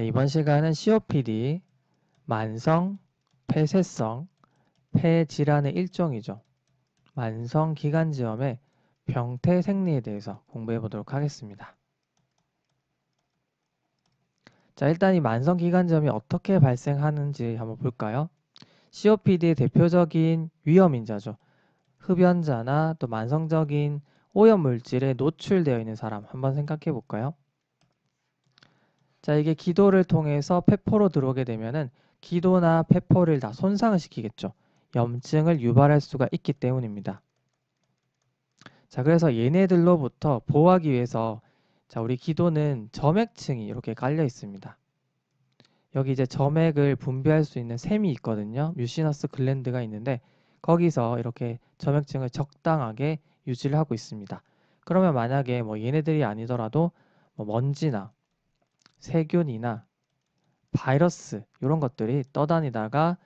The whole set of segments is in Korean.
네, 이번 시간은 COPD, 만성, 폐쇄성, 폐질환의 일종이죠. 만성 기관지염의 병태 생리에 대해서 공부해 보도록 하겠습니다. 자, 일단 이 만성 기관지염이 어떻게 발생하는지 한번 볼까요? COPD의 대표적인 위험 인자죠. 흡연자나 또 만성적인 오염 물질에 노출되어 있는 사람 한번 생각해 볼까요? 자, 이게 기도를 통해서 폐포로 들어오게 되면은 기도나 폐포를다손상 시키겠죠. 염증을 유발할 수가 있기 때문입니다. 자, 그래서 얘네들로부터 보호하기 위해서 자, 우리 기도는 점액층이 이렇게 깔려 있습니다. 여기 이제 점액을 분비할 수 있는 샘이 있거든요. 뮤시너스 글랜드가 있는데 거기서 이렇게 점액층을 적당하게 유지를 하고 있습니다. 그러면 만약에 뭐 얘네들이 아니더라도 뭐 먼지나 세균이나 바이러스 이런 것들이 떠다니다가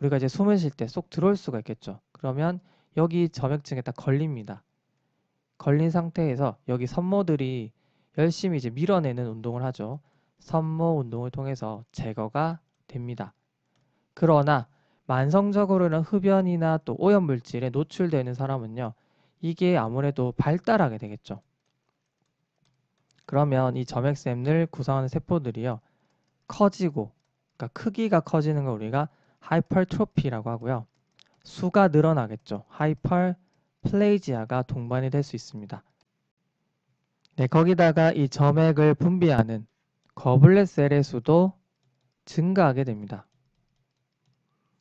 우리가 이제 숨을 쉴 때 쏙 들어올 수가 있겠죠. 그러면 여기 점액층에 딱 걸립니다. 걸린 상태에서 여기 섬모들이 열심히 이제 밀어내는 운동을 하죠. 섬모 운동을 통해서 제거가 됩니다. 그러나 만성적으로는 흡연이나 또 오염물질에 노출되는 사람은요. 이게 아무래도 발달하게 되겠죠. 그러면 이 점액샘을 구성하는 세포들이요. 커지고 그러니까 크기가 커지는 걸 우리가 하이퍼트로피라고 하고요. 수가 늘어나겠죠. 하이퍼플레이지아가 동반이 될 수 있습니다. 네, 거기다가 이 점액을 분비하는 거블렛 셀의 수도 증가하게 됩니다.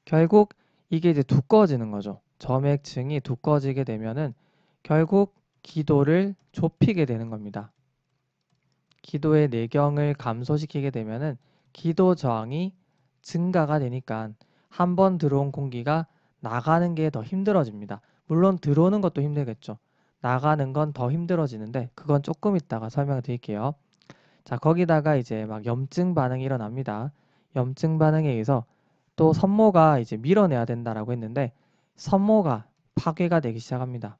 결국 이게 이제 두꺼워지는 거죠. 점액층이 두꺼워지게 되면은 결국 기도를 좁히게 되는 겁니다. 기도의 내경을 감소시키게 되면은 기도 저항이 증가가 되니까 한번 들어온 공기가 나가는 게 더 힘들어집니다. 물론 들어오는 것도 힘들겠죠. 나가는 건 더 힘들어지는데 그건 조금 있다가 설명을 드릴게요. 자, 거기다가 이제 막 염증 반응이 일어납니다. 염증 반응에 의해서 또 섬모가 이제 밀어내야 된다라고 했는데 섬모가 파괴가 되기 시작합니다.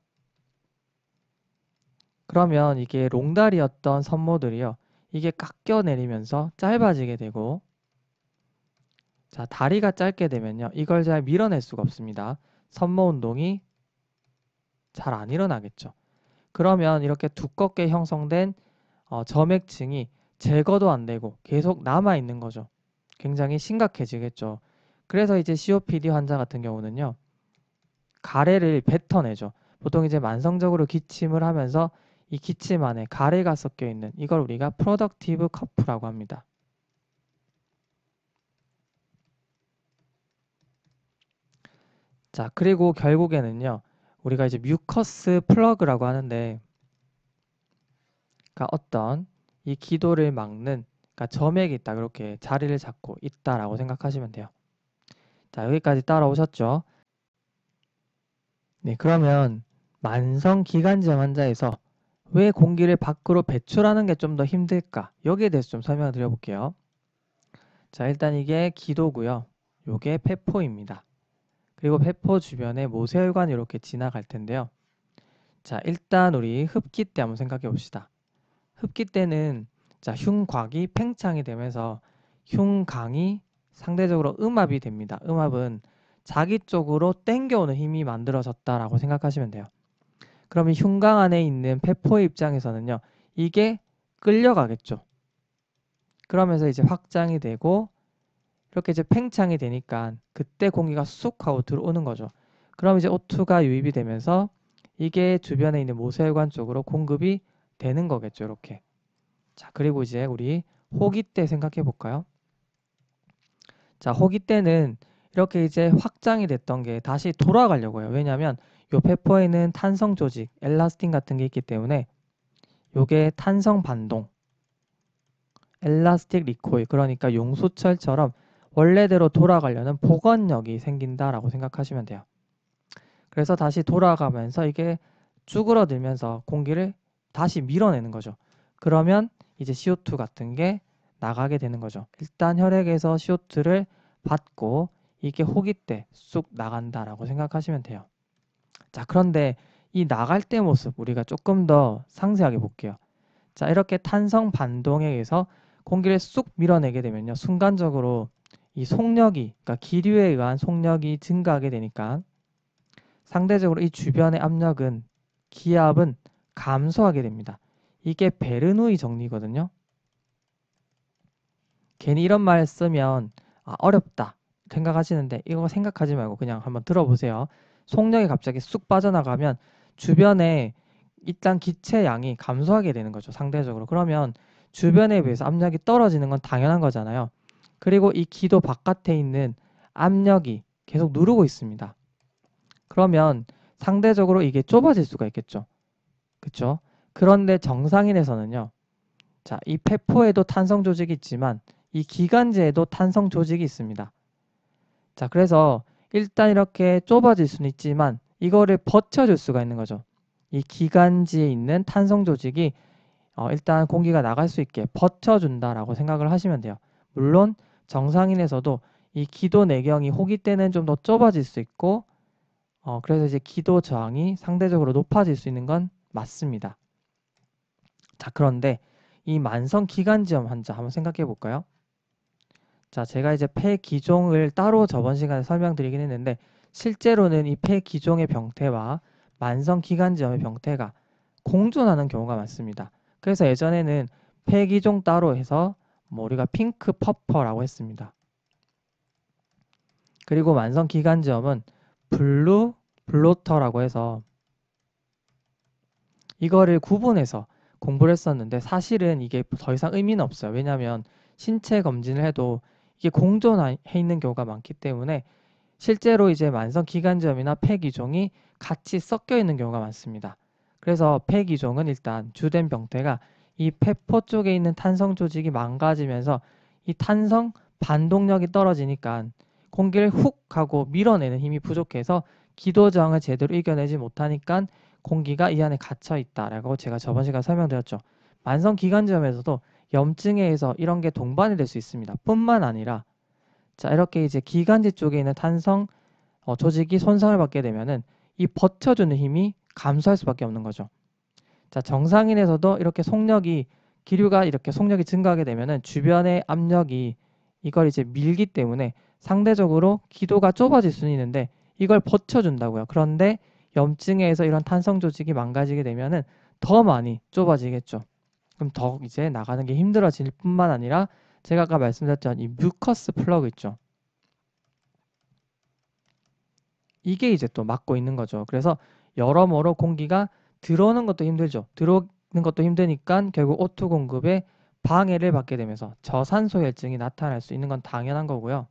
그러면 이게 롱다리였던 선모들이요. 이게 깎여 내리면서 짧아지게 되고 자 다리가 짧게 되면요. 이걸 잘 밀어낼 수가 없습니다. 선모 운동이 잘 안 일어나겠죠. 그러면 이렇게 두껍게 형성된 어, 점액층이 제거도 안 되고 계속 남아 있는 거죠. 굉장히 심각해지겠죠. 그래서 이제 COPD 환자 같은 경우는요. 가래를 뱉어내죠. 보통 이제 만성적으로 기침을 하면서 이 기침 안에 가래가 섞여 있는 이걸 우리가 productive cough라고 합니다. 자, 그리고 결국에는요. 우리가 이제 뮤커스 플러그라고 하는데 그러니까 어떤 이 기도를 막는 그러니까 점액이 있다. 그렇게 자리를 잡고 있다라고 생각하시면 돼요. 자, 여기까지 따라오셨죠? 네, 그러면 만성 기관지염 환자에서 왜 공기를 밖으로 배출하는 게 좀 더 힘들까? 여기에 대해서 좀 설명을 드려볼게요. 자, 일단 이게 기도고요. 요게 폐포입니다. 그리고 폐포 주변에 모세혈관이 이렇게 지나갈 텐데요. 자, 일단 우리 흡기 때 한번 생각해 봅시다. 흡기 때는 자, 흉곽이 팽창이 되면서 흉강이 상대적으로 음압이 됩니다. 음압은 자기 쪽으로 땡겨오는 힘이 만들어졌다라고 생각하시면 돼요. 그러면 흉강 안에 있는 폐포의 입장에서는요. 이게 끌려가겠죠. 그러면서 이제 확장이 되고 이렇게 이제 팽창이 되니까 그때 공기가 쑥 하고 들어오는 거죠. 그럼 이제 O2가 유입이 되면서 이게 주변에 있는 모세혈관 쪽으로 공급이 되는 거겠죠. 이렇게. 자, 그리고 이제 우리 호기 때 생각해 볼까요? 자, 호기 때는 이렇게 이제 확장이 됐던 게 다시 돌아가려고 해요. 왜냐하면 요 페퍼에는 탄성 조직, 엘라스틴 같은 게 있기 때문에 요게 탄성 반동, 엘라스틱 리코일, 그러니까 용수철처럼 원래대로 돌아가려는 복원력이 생긴다라고 생각하시면 돼요. 그래서 다시 돌아가면서 이게 쭈그러들면서 공기를 다시 밀어내는 거죠. 그러면 이제 CO2 같은 게 나가게 되는 거죠. 일단 혈액에서 CO2를 받고 이게 호기 때 쑥 나간다라고 생각하시면 돼요. 자, 그런데 이 나갈 때 모습 우리가 조금 더 상세하게 볼게요. 자, 이렇게 탄성 반동에 의해서 공기를 쑥 밀어내게 되면요. 순간적으로 이 속력이, 그러니까 기류에 의한 속력이 증가하게 되니까 상대적으로 이 주변의 압력은 기압은 감소하게 됩니다. 이게 베르누이 정리거든요. 괜히 이런 말 쓰면 아, 어렵다 생각하시는데 이거 생각하지 말고 그냥 한번 들어보세요. 속력이 갑자기 쑥 빠져나가면 주변에 일단 기체 양이 감소하게 되는 거죠. 상대적으로. 그러면 주변에 음. 비해서 압력이 떨어지는 건 당연한 거잖아요. 그리고 이 기도 바깥에 있는 압력이 계속 누르고 있습니다. 그러면 상대적으로 이게 좁아질 수가 있겠죠. 그쵸 그런데 정상인에서는요. 자, 이 폐포에도 탄성 조직이 있지만 이 기관지에도 탄성 조직이 있습니다. 자, 그래서 일단 이렇게 좁아질 수는 있지만 이거를 버텨줄 수가 있는 거죠. 이 기관지에 있는 탄성 조직이 어, 일단 공기가 나갈 수 있게 버텨준다라고 생각을 하시면 돼요. 물론 정상인에서도 이 기도 내경이 호기 때는 좀 더 좁아질 수 있고 어, 그래서 이제 기도 저항이 상대적으로 높아질 수 있는 건 맞습니다. 자 그런데 이 만성 기관지염 환자 한번 생각해 볼까요? 자, 제가 이제 폐 기종을 따로 저번 시간에 설명드리긴 했는데 실제로는 이 폐 기종의 병태와 만성 기관지염의 병태가 공존하는 경우가 많습니다. 그래서 예전에는 폐 기종 따로 해서 뭐 우리가 핑크 퍼퍼라고 했습니다. 그리고 만성 기관지염은 블루 블로터라고 해서 이거를 구분해서 공부를 했었는데 사실은 이게 더 이상 의미는 없어요. 왜냐하면 신체 검진을 해도 이게 공존해 있는 경우가 많기 때문에 실제로 이제 만성 기관지염이나 폐기종이 같이 섞여 있는 경우가 많습니다. 그래서 폐기종은 일단 주된 병태가 이 폐포 쪽에 있는 탄성 조직이 망가지면서 이 탄성 반동력이 떨어지니까 공기를 훅 하고 밀어내는 힘이 부족해서 기도 저항을 제대로 이겨내지 못하니까 공기가 이 안에 갇혀 있다라고 제가 저번 음. 시간 설명드렸죠. 만성 기관지염에서도 염증에 의해서 이런 게 동반이 될 수 있습니다. 뿐만 아니라 자 이렇게 이제 기관지 쪽에 있는 탄성 어, 조직이 손상을 받게 되면은 이 버텨주는 힘이 감소할 수밖에 없는 거죠. 자 정상인에서도 이렇게 속력이 기류가 이렇게 속력이 증가하게 되면은 주변의 압력이 이걸 이제 밀기 때문에 상대적으로 기도가 좁아질 수는 있는데 이걸 버텨준다고요. 그런데 염증에서 이런 탄성 조직이 망가지게 되면은 더 많이 좁아지겠죠. 그럼 더 이제 나가는 게 힘들어질 뿐만 아니라 제가 아까 말씀드렸던 이 뮤커스 플러그 있죠. 이게 이제 또 막고 있는 거죠. 그래서 여러모로 공기가 들어오는 것도 힘들죠. 들어오는 것도 힘드니까 결국 O2 공급에 방해를 받게 되면서 저산소혈증이 나타날 수 있는 건 당연한 거고요.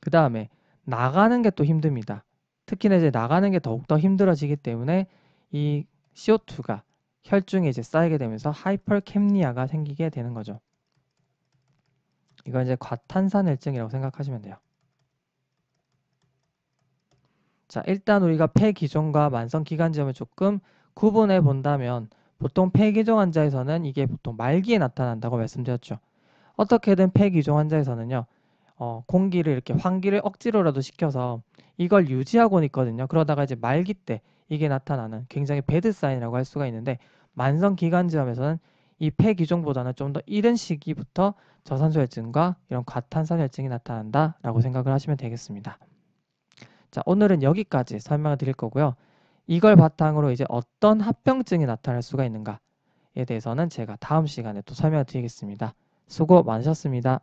그 다음에 나가는 게 또 힘듭니다. 특히나 이제 나가는 게 더욱더 힘들어지기 때문에 이 CO2가 혈중에 이제 쌓이게 되면서 하이퍼캠리아가 생기게 되는 거죠. 이건 이제 과탄산혈증이라고 생각하시면 돼요. 자, 일단 우리가 폐기종과 만성기관지염을 조금 구분해 본다면 보통 폐기종 환자에서는 이게 보통 말기에 나타난다고 말씀드렸죠. 어떻게든 폐기종 환자에서는요. 어, 공기를 이렇게 환기를 억지로라도 시켜서 이걸 유지하고 있거든요. 그러다가 이제 말기 때 이게 나타나는 굉장히 배드 사인이라고 할 수가 있는데 만성 기관지염에서는 이 폐기종보다는 좀 더 이른 시기부터 저산소 혈증과 이런 과탄산 혈증이 나타난다라고 생각을 하시면 되겠습니다. 자, 오늘은 여기까지 설명을 드릴 거고요. 이걸 바탕으로 이제 어떤 합병증이 나타날 수가 있는가에 대해서는 제가 다음 시간에 또 설명을 드리겠습니다. 수고 많으셨습니다.